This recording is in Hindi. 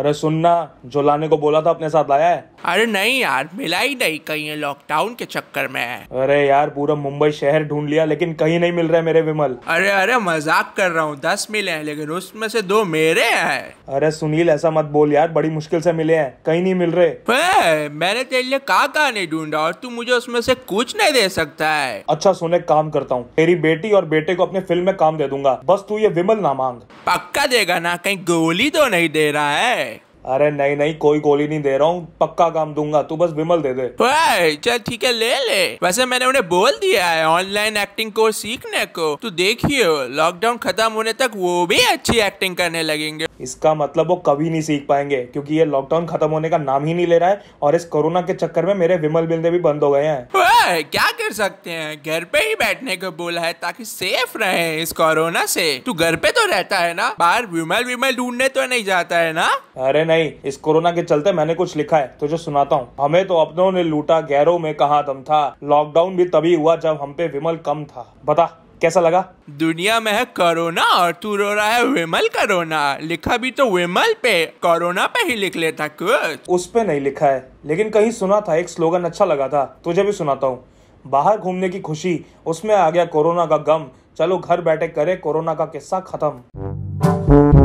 अरे सुनना जो लाने को बोला था अपने साथ लाया है अरे नहीं यार मिला ही नहीं कहीं लॉकडाउन के चक्कर में अरे यार पूरा मुंबई शहर ढूंढ लिया लेकिन कहीं नहीं मिल रहा मेरे विमल अरे अरे मजाक कर रहा हूँ दस मिले हैं लेकिन उसमें से दो मेरे हैं अरे सुनील ऐसा मत बोल यार बड़ी मुश्किल से मिले हैं कहीं नहीं मिल रहे मैंने तेरे लिए कहा कहा नहीं ढूंढा और तू मुझे उसमें से कुछ नहीं दे सकता है अच्छा सुन एक काम करता हूँ तेरी बेटी और बेटे को अपने फिल्म में काम दे दूंगा बस तू ये विमल ना मांग पक्का देगा ना कहीं गोली तो नहीं दे रहा है अरे नहीं नहीं कोई गोली नहीं दे रहा हूँ पक्का काम दूंगा तू बस विमल दे दे चल ठीक है ले ले वैसे मैंने उन्हें बोल दिया है ऑनलाइन एक्टिंग कोर्स सीखने को तू देखियो लॉकडाउन खत्म होने तक वो भी अच्छी एक्टिंग करने लगेंगे इसका मतलब वो कभी नहीं सीख पाएंगे क्योंकि ये लॉकडाउन खत्म होने का नाम ही नहीं ले रहा है और इस कोरोना के चक्कर में मेरे विमल बिंदे भी बंद हो गए हैं है क्या कर सकते हैं घर पे ही बैठने को बोला है ताकि सेफ रहे इस कोरोना से तू घर पे तो रहता है ना बाहर विमल विमल ढूंढने तो नहीं जाता है ना अरे नहीं इस कोरोना के चलते मैंने कुछ लिखा है तुझे सुनाता हूँ हमें तो अपनों ने लूटा गैरों में कहा दम था लॉकडाउन भी तभी हुआ जब हम पे विमल कम था बता कैसा लगा दुनिया में है कोरोना और तू रो रहा है विमल कोरोना लिखा भी तो विमल पे कोरोना पे ही लिख लेता कुछ उस पे नहीं लिखा है लेकिन कहीं सुना था एक स्लोगन अच्छा लगा था तुझे भी सुनाता हूँ बाहर घूमने की खुशी उसमें आ गया कोरोना का गम चलो घर बैठे करे कोरोना का किस्सा खत्म